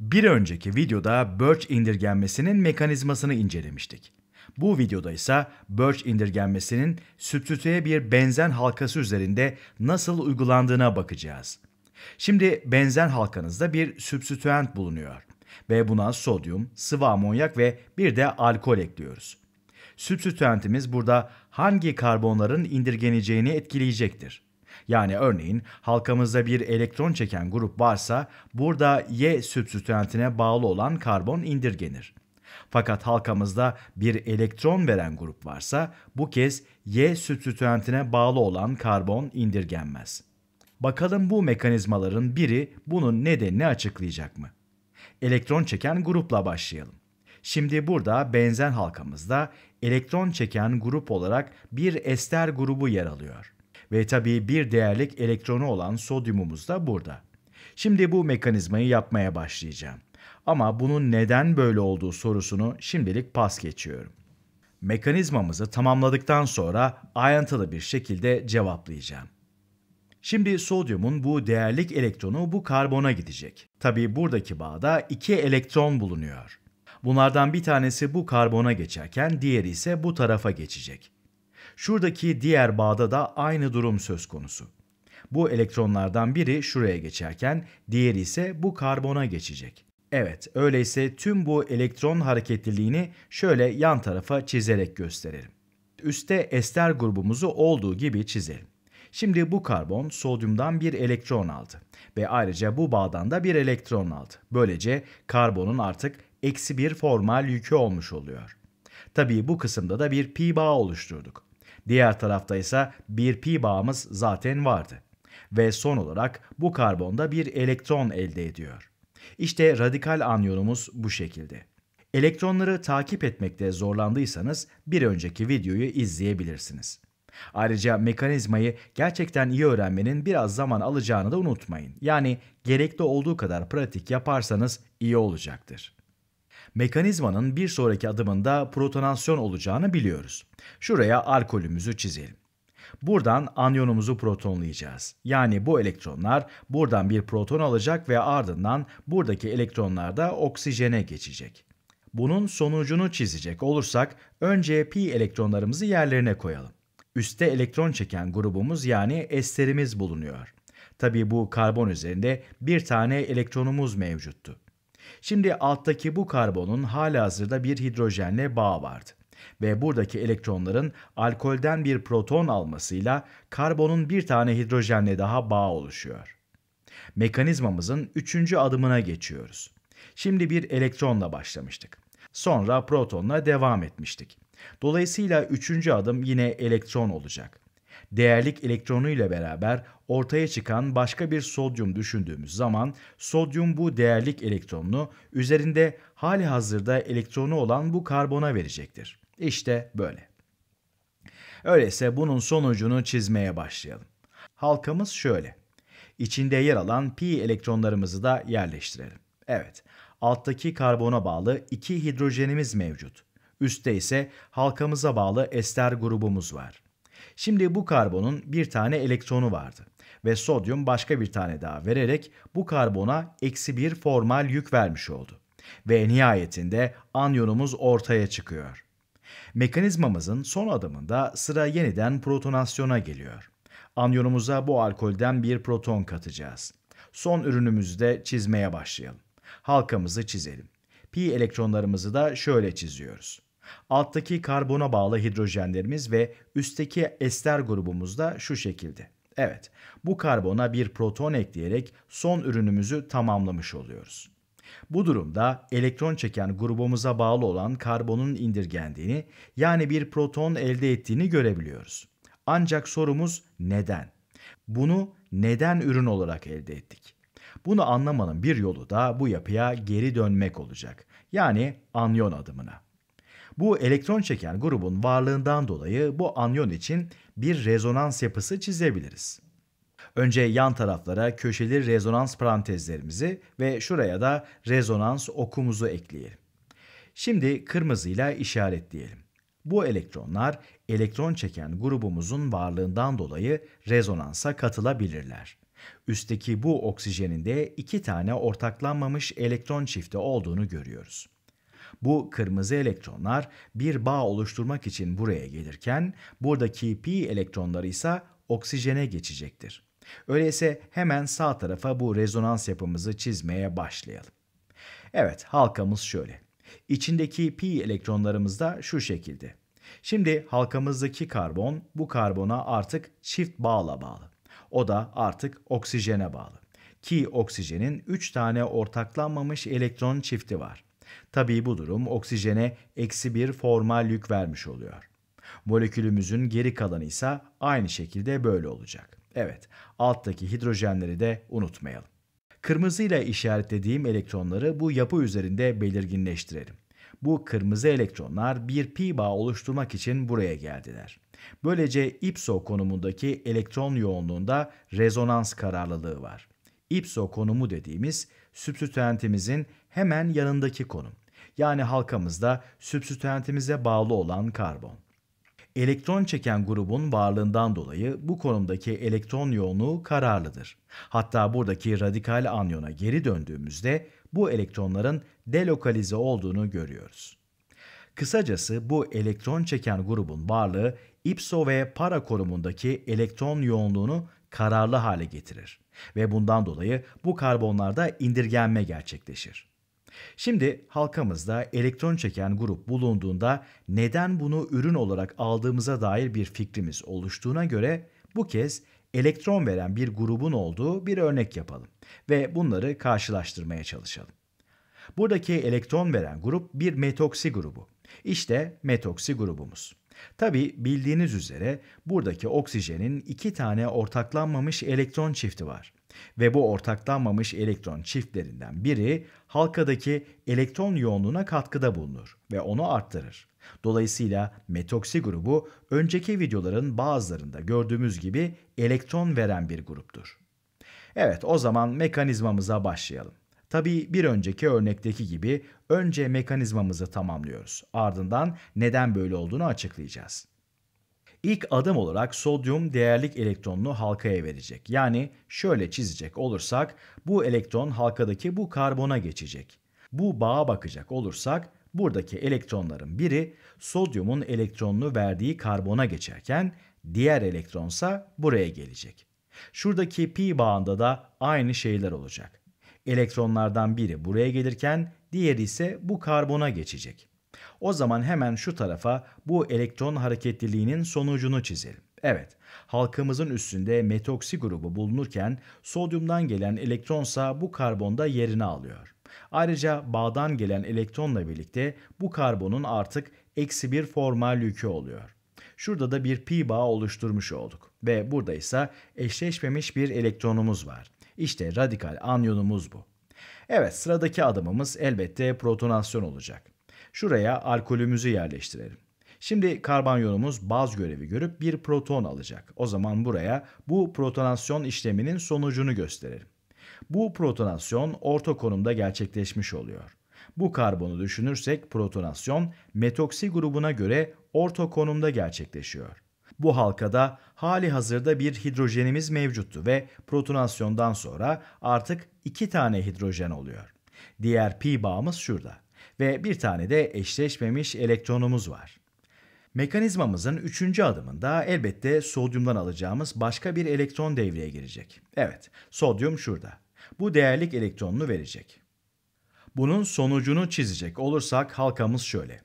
Bir önceki videoda Birch indirgenmesinin mekanizmasını incelemiştik. Bu videoda ise Birch indirgenmesinin sütütüye bir benzen halkası üzerinde nasıl uygulandığına bakacağız. Şimdi benzen halkanızda bir sübstitüent bulunuyor ve buna sodyum, sıvı amonyak ve bir de alkol ekliyoruz. Sübstitüentimiz burada hangi karbonların indirgeneceğini etkileyecektir. Yani örneğin halkamızda bir elektron çeken grup varsa burada Y sübstitüentine bağlı olan karbon indirgenir. Fakat halkamızda bir elektron veren grup varsa bu kez Y sübstitüentine bağlı olan karbon indirgenmez. Bakalım bu mekanizmaların biri bunun nedenini açıklayacak mı? Elektron çeken grupla başlayalım. Şimdi burada benzen halkamızda elektron çeken grup olarak bir ester grubu yer alıyor ve tabii bir değerlik elektronu olan sodyumumuz da burada. Şimdi bu mekanizmayı yapmaya başlayacağım. Ama bunun neden böyle olduğu sorusunu şimdilik pas geçiyorum. Mekanizmamızı tamamladıktan sonra ayrıntılı bir şekilde cevaplayacağım. Şimdi sodyumun bu değerlik elektronu bu karbona gidecek. Tabii buradaki bağda iki elektron bulunuyor. Bunlardan bir tanesi bu karbona geçerken diğeri ise bu tarafa geçecek. Şuradaki diğer bağda da aynı durum söz konusu. Bu elektronlardan biri şuraya geçerken diğeri ise bu karbona geçecek. Evet, öyleyse tüm bu elektron hareketliliğini şöyle yan tarafa çizerek gösterelim. Üste ester grubumuzu olduğu gibi çizelim. Şimdi bu karbon sodyumdan bir elektron aldı ve ayrıca bu bağdan da bir elektron aldı. Böylece karbonun artık eksi bir formal yükü olmuş oluyor. Tabii bu kısımda da bir pi bağ oluşturduk. Diğer tarafta ise bir pi bağımız zaten vardı. Ve son olarak bu karbonda bir elektron elde ediyor. İşte radikal anyonumuz bu şekilde. Elektronları takip etmekte zorlandıysanız bir önceki videoyu izleyebilirsiniz. Ayrıca mekanizmayı gerçekten iyi öğrenmenin biraz zaman alacağını da unutmayın. Yani gerekli olduğu kadar pratik yaparsanız iyi olacaktır mekanizmanın bir sonraki adımında protonasyon olacağını biliyoruz. Şuraya alkolümüzü çizelim. Buradan anyonumuzu protonlayacağız. Yani bu elektronlar buradan bir proton alacak ve ardından buradaki elektronlar da oksijene geçecek. Bunun sonucunu çizecek olursak önce pi elektronlarımızı yerlerine koyalım. Üste elektron çeken grubumuz yani esterimiz bulunuyor. Tabii bu karbon üzerinde bir tane elektronumuz mevcuttu. Şimdi alttaki bu karbonun hala hazırda bir hidrojenle bağ vardı ve buradaki elektronların alkolden bir proton almasıyla karbonun bir tane hidrojenle daha bağ oluşuyor. Mekanizmamızın üçüncü adımına geçiyoruz. Şimdi bir elektronla başlamıştık. Sonra protonla devam etmiştik. Dolayısıyla üçüncü adım yine elektron olacak değerlik elektronu ile beraber ortaya çıkan başka bir sodyum düşündüğümüz zaman sodyum bu değerlik elektronunu üzerinde hali hazırda elektronu olan bu karbona verecektir. İşte böyle. Öyleyse bunun sonucunu çizmeye başlayalım. Halkamız şöyle. İçinde yer alan pi elektronlarımızı da yerleştirelim. Evet, alttaki karbona bağlı iki hidrojenimiz mevcut. Üstte ise halkamıza bağlı ester grubumuz var. Şimdi bu karbonun bir tane elektronu vardı ve sodyum başka bir tane daha vererek bu karbona eksi bir formal yük vermiş oldu. Ve nihayetinde anyonumuz ortaya çıkıyor. Mekanizmamızın son adımında sıra yeniden protonasyona geliyor. Anyonumuza bu alkolden bir proton katacağız. Son ürünümüzü de çizmeye başlayalım. Halkamızı çizelim. Pi elektronlarımızı da şöyle çiziyoruz. Alttaki karbona bağlı hidrojenlerimiz ve üstteki ester grubumuz da şu şekilde. Evet, bu karbona bir proton ekleyerek son ürünümüzü tamamlamış oluyoruz. Bu durumda elektron çeken grubumuza bağlı olan karbonun indirgendiğini yani bir proton elde ettiğini görebiliyoruz. Ancak sorumuz neden? Bunu neden ürün olarak elde ettik? Bunu anlamanın bir yolu da bu yapıya geri dönmek olacak. Yani anyon adımına. Bu elektron çeken grubun varlığından dolayı bu anyon için bir rezonans yapısı çizebiliriz. Önce yan taraflara köşeli rezonans parantezlerimizi ve şuraya da rezonans okumuzu ekleyelim. Şimdi kırmızıyla işaretleyelim. Bu elektronlar elektron çeken grubumuzun varlığından dolayı rezonansa katılabilirler. Üstteki bu oksijenin de iki tane ortaklanmamış elektron çifti olduğunu görüyoruz. Bu kırmızı elektronlar bir bağ oluşturmak için buraya gelirken buradaki pi elektronları ise oksijene geçecektir. Öyleyse hemen sağ tarafa bu rezonans yapımızı çizmeye başlayalım. Evet halkamız şöyle. İçindeki pi elektronlarımız da şu şekilde. Şimdi halkamızdaki karbon bu karbona artık çift bağla bağlı. O da artık oksijene bağlı. Ki oksijenin 3 tane ortaklanmamış elektron çifti var. Tabii bu durum oksijene eksi bir formal yük vermiş oluyor. Molekülümüzün geri kalanı ise aynı şekilde böyle olacak. Evet, alttaki hidrojenleri de unutmayalım. Kırmızıyla işaretlediğim elektronları bu yapı üzerinde belirginleştirelim. Bu kırmızı elektronlar bir pi bağ oluşturmak için buraya geldiler. Böylece ipso konumundaki elektron yoğunluğunda rezonans kararlılığı var. Ipso konumu dediğimiz sübstitentimizin hemen yanındaki konum. Yani halkamızda sübstitentimize bağlı olan karbon. Elektron çeken grubun varlığından dolayı bu konumdaki elektron yoğunluğu kararlıdır. Hatta buradaki radikal anyona geri döndüğümüzde bu elektronların delokalize olduğunu görüyoruz. Kısacası bu elektron çeken grubun varlığı ipso ve para konumundaki elektron yoğunluğunu kararlı hale getirir ve bundan dolayı bu karbonlarda indirgenme gerçekleşir. Şimdi halkamızda elektron çeken grup bulunduğunda neden bunu ürün olarak aldığımıza dair bir fikrimiz oluştuğuna göre bu kez elektron veren bir grubun olduğu bir örnek yapalım ve bunları karşılaştırmaya çalışalım. Buradaki elektron veren grup bir metoksi grubu. İşte metoksi grubumuz. Tabi bildiğiniz üzere buradaki oksijenin iki tane ortaklanmamış elektron çifti var. Ve bu ortaklanmamış elektron çiftlerinden biri halkadaki elektron yoğunluğuna katkıda bulunur ve onu arttırır. Dolayısıyla metoksi grubu önceki videoların bazılarında gördüğümüz gibi elektron veren bir gruptur. Evet o zaman mekanizmamıza başlayalım. Tabii bir önceki örnekteki gibi önce mekanizmamızı tamamlıyoruz. Ardından neden böyle olduğunu açıklayacağız. İlk adım olarak sodyum değerlik elektronunu halkaya verecek. Yani şöyle çizecek olursak bu elektron halkadaki bu karbona geçecek. Bu bağa bakacak olursak buradaki elektronların biri sodyumun elektronunu verdiği karbona geçerken diğer elektronsa buraya gelecek. Şuradaki pi bağında da aynı şeyler olacak. Elektronlardan biri buraya gelirken diğeri ise bu karbona geçecek. O zaman hemen şu tarafa bu elektron hareketliliğinin sonucunu çizelim. Evet, halkımızın üstünde metoksi grubu bulunurken sodyumdan gelen elektronsa bu karbonda yerini alıyor. Ayrıca bağdan gelen elektronla birlikte bu karbonun artık eksi bir formal yükü oluyor. Şurada da bir pi bağ oluşturmuş olduk ve burada ise eşleşmemiş bir elektronumuz var. İşte radikal anyonumuz bu. Evet sıradaki adımımız elbette protonasyon olacak. Şuraya alkolümüzü yerleştirelim. Şimdi karbanyonumuz baz görevi görüp bir proton alacak. O zaman buraya bu protonasyon işleminin sonucunu gösterelim. Bu protonasyon orta konumda gerçekleşmiş oluyor. Bu karbonu düşünürsek protonasyon metoksi grubuna göre orta konumda gerçekleşiyor. Bu halkada hali hazırda bir hidrojenimiz mevcuttu ve protonasyondan sonra artık iki tane hidrojen oluyor. Diğer pi bağımız şurada ve bir tane de eşleşmemiş elektronumuz var. Mekanizmamızın üçüncü adımında elbette sodyumdan alacağımız başka bir elektron devreye girecek. Evet, sodyum şurada. Bu değerlik elektronunu verecek. Bunun sonucunu çizecek olursak halkamız şöyle.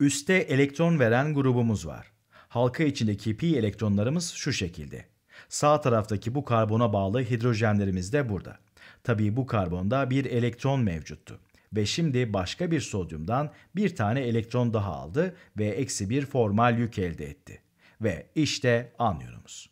Üste elektron veren grubumuz var halka içindeki pi elektronlarımız şu şekilde. Sağ taraftaki bu karbona bağlı hidrojenlerimiz de burada. Tabii bu karbonda bir elektron mevcuttu ve şimdi başka bir sodyumdan bir tane elektron daha aldı ve eksi bir formal yük elde etti. Ve işte anyonumuz.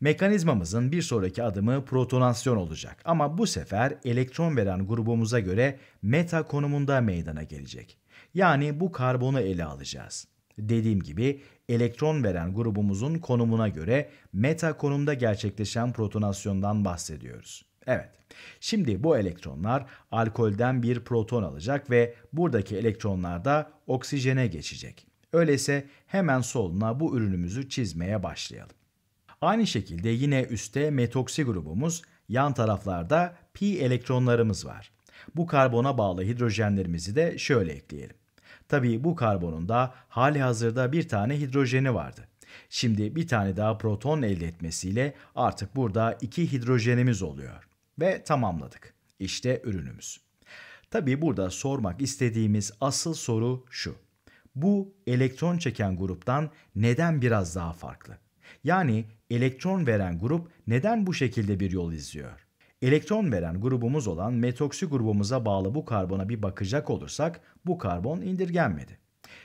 Mekanizmamızın bir sonraki adımı protonasyon olacak ama bu sefer elektron veren grubumuza göre meta konumunda meydana gelecek. Yani bu karbonu ele alacağız. Dediğim gibi elektron veren grubumuzun konumuna göre meta konumda gerçekleşen protonasyondan bahsediyoruz. Evet. Şimdi bu elektronlar alkolden bir proton alacak ve buradaki elektronlar da oksijene geçecek. Öyleyse hemen soluna bu ürünümüzü çizmeye başlayalım. Aynı şekilde yine üstte metoksi grubumuz, yan taraflarda pi elektronlarımız var. Bu karbona bağlı hidrojenlerimizi de şöyle ekleyelim. Tabii bu karbonun da hali hazırda bir tane hidrojeni vardı. Şimdi bir tane daha proton elde etmesiyle artık burada iki hidrojenimiz oluyor. Ve tamamladık. İşte ürünümüz. Tabii burada sormak istediğimiz asıl soru şu. Bu elektron çeken gruptan neden biraz daha farklı? Yani elektron veren grup neden bu şekilde bir yol izliyor? Elektron veren grubumuz olan metoksi grubumuza bağlı bu karbona bir bakacak olursak bu karbon indirgenmedi.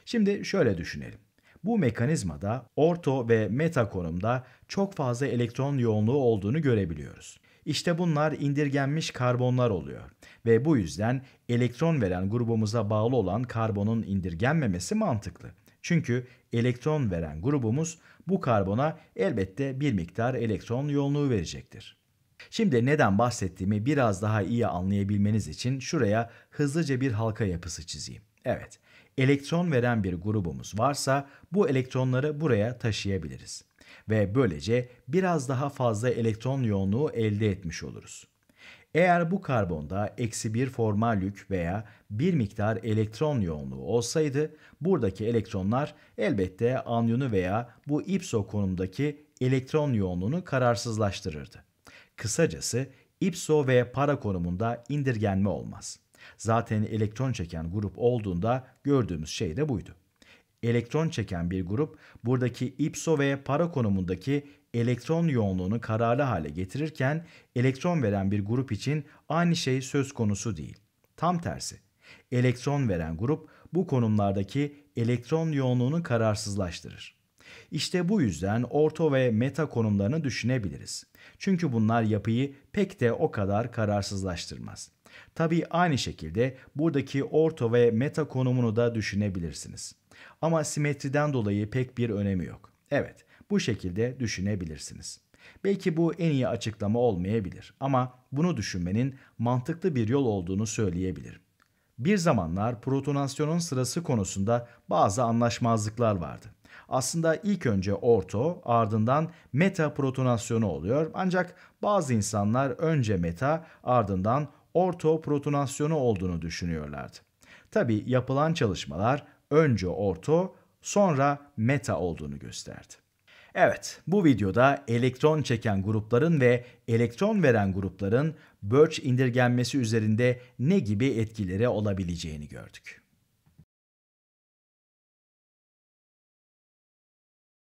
Şimdi şöyle düşünelim. Bu mekanizmada orto ve meta konumda çok fazla elektron yoğunluğu olduğunu görebiliyoruz. İşte bunlar indirgenmiş karbonlar oluyor ve bu yüzden elektron veren grubumuza bağlı olan karbonun indirgenmemesi mantıklı. Çünkü elektron veren grubumuz bu karbona elbette bir miktar elektron yoğunluğu verecektir. Şimdi neden bahsettiğimi biraz daha iyi anlayabilmeniz için şuraya hızlıca bir halka yapısı çizeyim. Evet, elektron veren bir grubumuz varsa bu elektronları buraya taşıyabiliriz ve böylece biraz daha fazla elektron yoğunluğu elde etmiş oluruz. Eğer bu karbonda eksi bir formal yük veya bir miktar elektron yoğunluğu olsaydı buradaki elektronlar elbette anyonu veya bu ipso konumdaki elektron yoğunluğunu kararsızlaştırırdı. Kısacası ipso ve para konumunda indirgenme olmaz. Zaten elektron çeken grup olduğunda gördüğümüz şey de buydu. Elektron çeken bir grup buradaki ipso ve para konumundaki elektron yoğunluğunu kararlı hale getirirken elektron veren bir grup için aynı şey söz konusu değil. Tam tersi. Elektron veren grup bu konumlardaki elektron yoğunluğunu kararsızlaştırır. İşte bu yüzden orto ve meta konumlarını düşünebiliriz. Çünkü bunlar yapıyı pek de o kadar kararsızlaştırmaz. Tabi aynı şekilde buradaki orto ve meta konumunu da düşünebilirsiniz. Ama simetriden dolayı pek bir önemi yok. Evet, bu şekilde düşünebilirsiniz. Belki bu en iyi açıklama olmayabilir ama bunu düşünmenin mantıklı bir yol olduğunu söyleyebilirim. Bir zamanlar protonasyonun sırası konusunda bazı anlaşmazlıklar vardı aslında ilk önce orto ardından meta protonasyonu oluyor. Ancak bazı insanlar önce meta ardından orto protonasyonu olduğunu düşünüyorlardı. Tabi yapılan çalışmalar önce orto sonra meta olduğunu gösterdi. Evet, bu videoda elektron çeken grupların ve elektron veren grupların Birch indirgenmesi üzerinde ne gibi etkileri olabileceğini gördük.